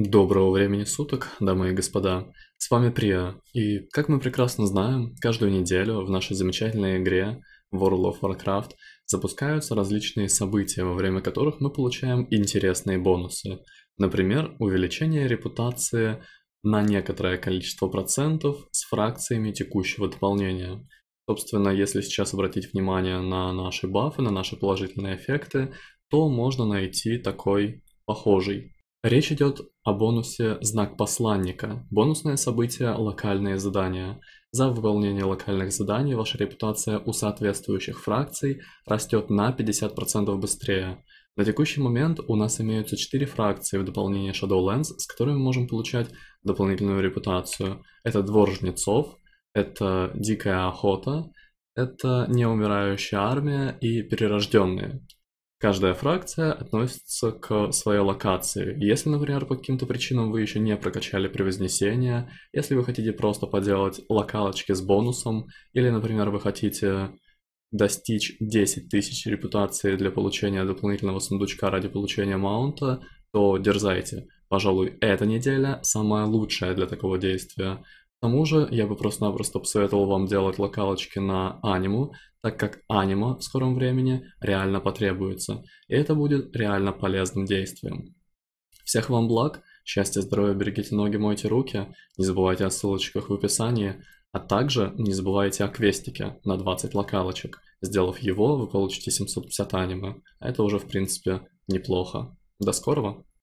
Доброго времени суток, дамы и господа. С вами Прия, и, как мы прекрасно знаем, каждую неделю в нашей замечательной игре World of Warcraft запускаются различные события, во время которых мы получаем интересные бонусы. Например, увеличение репутации на некоторое количество процентов с фракциями текущего дополнения. Собственно, если сейчас обратить внимание на наши бафы, на наши положительные эффекты, то можно найти такой похожий Речь идет о бонусе «Знак посланника». Бонусное событие «Локальные задания». За выполнение локальных заданий ваша репутация у соответствующих фракций растет на 50% быстрее. На текущий момент у нас имеются 4 фракции в дополнение Shadowlands, с которыми мы можем получать дополнительную репутацию. Это Двор Жнецов, это Дикая Охота, это Неумирающая Армия и Перерожденные. Каждая фракция относится к своей локации. Если, например, по каким-то причинам вы еще не прокачали превознесение, если вы хотите просто поделать локалочки с бонусом, или, например, вы хотите достичь 10 тысяч репутации для получения дополнительного сундучка ради получения маунта, то дерзайте. Пожалуй, эта неделя самая лучшая для такого действия. К тому же я бы просто-напросто посоветовал вам делать локалочки на аниму, так как анима в скором времени реально потребуется, и это будет реально полезным действием. Всех вам благ, счастья, здоровья, берегите ноги, мойте руки, не забывайте о ссылочках в описании, а также не забывайте о квестике на 20 локалочек. Сделав его, вы получите 750 аниме. Это уже, в принципе, неплохо. До скорого!